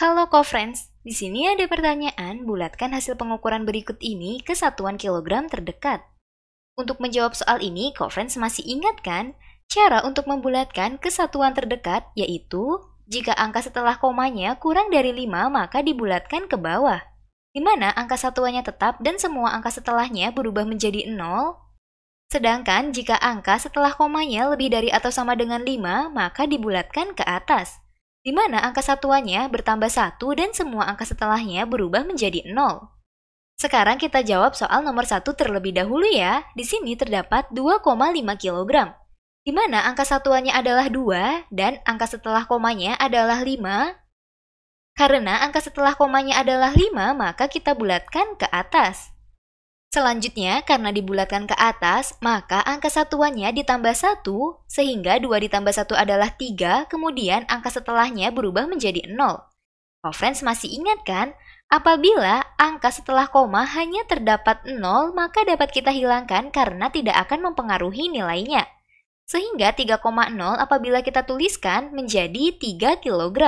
Halo co-friends, di sini ada pertanyaan, bulatkan hasil pengukuran berikut ini ke satuan kilogram terdekat. Untuk menjawab soal ini, co-friends masih ingat kan? Cara untuk membulatkan ke satuan terdekat yaitu, jika angka setelah komanya kurang dari 5 maka dibulatkan ke bawah. Di mana angka satuannya tetap dan semua angka setelahnya berubah menjadi 0? Sedangkan jika angka setelah komanya lebih dari atau sama dengan 5, maka dibulatkan ke atas di mana angka satuannya bertambah satu dan semua angka setelahnya berubah menjadi nol. Sekarang kita jawab soal nomor satu terlebih dahulu ya. Di sini terdapat 2,5 kg. Di mana angka satuannya adalah 2 dan angka setelah komanya adalah 5. Karena angka setelah komanya adalah 5, maka kita bulatkan ke atas. Selanjutnya, karena dibulatkan ke atas, maka angka satuannya ditambah 1, sehingga 2 ditambah 1 adalah 3, kemudian angka setelahnya berubah menjadi 0. Oh, friends masih ingat kan? Apabila angka setelah koma hanya terdapat 0, maka dapat kita hilangkan karena tidak akan mempengaruhi nilainya. Sehingga 3,0 apabila kita tuliskan menjadi 3 kg.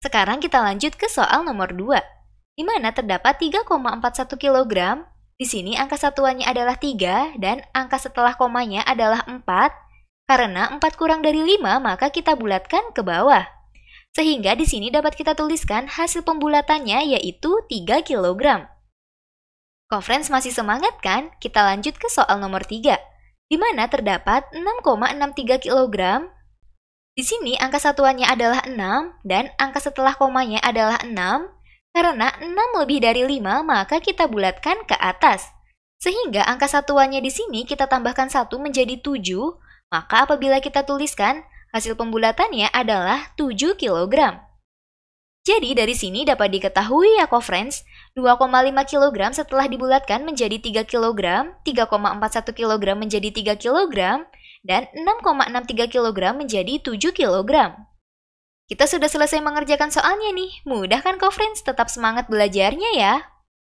Sekarang kita lanjut ke soal nomor 2 di mana terdapat 3,41 kg di sini angka satuannya adalah 3 dan angka setelah komanya adalah 4. Karena 4 kurang dari 5 maka kita bulatkan ke bawah. Sehingga di sini dapat kita tuliskan hasil pembulatannya yaitu 3 kg. Conference masih semangat kan? Kita lanjut ke soal nomor 3, di mana terdapat 6,63 kg. Di sini angka satuannya adalah 6 dan angka setelah komanya adalah 6, karena 6 lebih dari 5 maka kita bulatkan ke atas. Sehingga angka satuannya di sini kita tambahkan 1 menjadi 7, maka apabila kita tuliskan, hasil pembulatannya adalah 7 kg. Jadi dari sini dapat diketahui ya friends, 2,5 kg setelah dibulatkan menjadi 3 kg, 3,41 kg menjadi 3 kg, dan 6,63 kg menjadi 7 kg. Kita sudah selesai mengerjakan soalnya nih. Mudah kan kofrens? friends? Tetap semangat belajarnya ya.